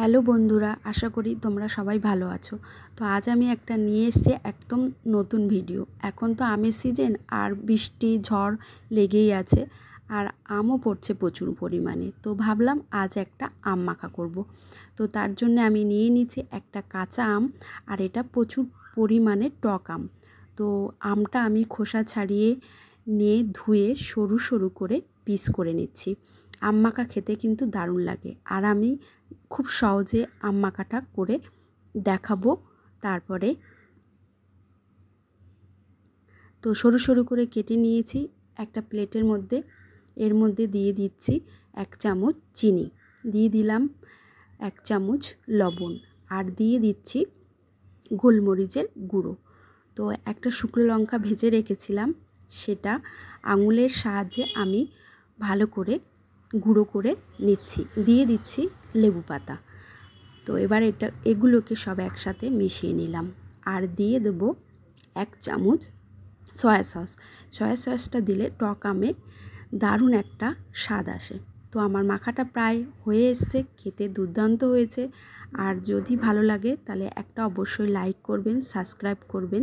Hello বন্ধুরা আশা করি তোমরা সবাই ভালো আছো তো আজ আমি একটা নিয়ে এসছি একদম নতুন ভিডিও এখন তো আমের সিজন আর বৃষ্টি ঝড় লেগেই আছে আর আমও পড়ছে প্রচুর পরিমাণে তো ভাবলাম আজ একটা আম মাখা করব। তো তার জন্য আমি নিয়ে নিচ্ছি একটা কাঁচা আম আর এটা প্রচুর পরিমাণে টক আম তো আমটা আমি খোসা ছাড়িয়ে নিয়ে ধুয়ে সরু সরু করে পিস করে নিচ্ছি মাখা খেতে কিন্তু দারুণ লাগে আর আমি খুব সহজে মাখাটা করে দেখাবো তারপরে তো সরু সরু করে কেটে নিয়েছি একটা প্লেটের মধ্যে এর মধ্যে দিয়ে দিচ্ছি এক চামচ চিনি দিয়ে দিলাম এক চামচ লবণ আর দিয়ে দিচ্ছি গোলমরিচের গুঁড়ো তো একটা শুকনো লঙ্কা ভেজে রেখেছিলাম সেটা আঙুলের সাহায্যে আমি ভালো করে গুঁড়ো করে নিচ্ছি দিয়ে দিচ্ছি লেবু পাতা তো এবার এটা এগুলোকে সব একসাথে মিশিয়ে নিলাম আর দিয়ে দেবো এক চামচ সয়া সস সয়া সসটা দিলে টক আমে দারুণ একটা স্বাদ আসে তো আমার মাখাটা প্রায় হয়ে এসছে খেতে দুর্দান্ত হয়েছে আর যদি ভালো লাগে তাহলে একটা অবশ্যই লাইক করবেন সাবস্ক্রাইব করবেন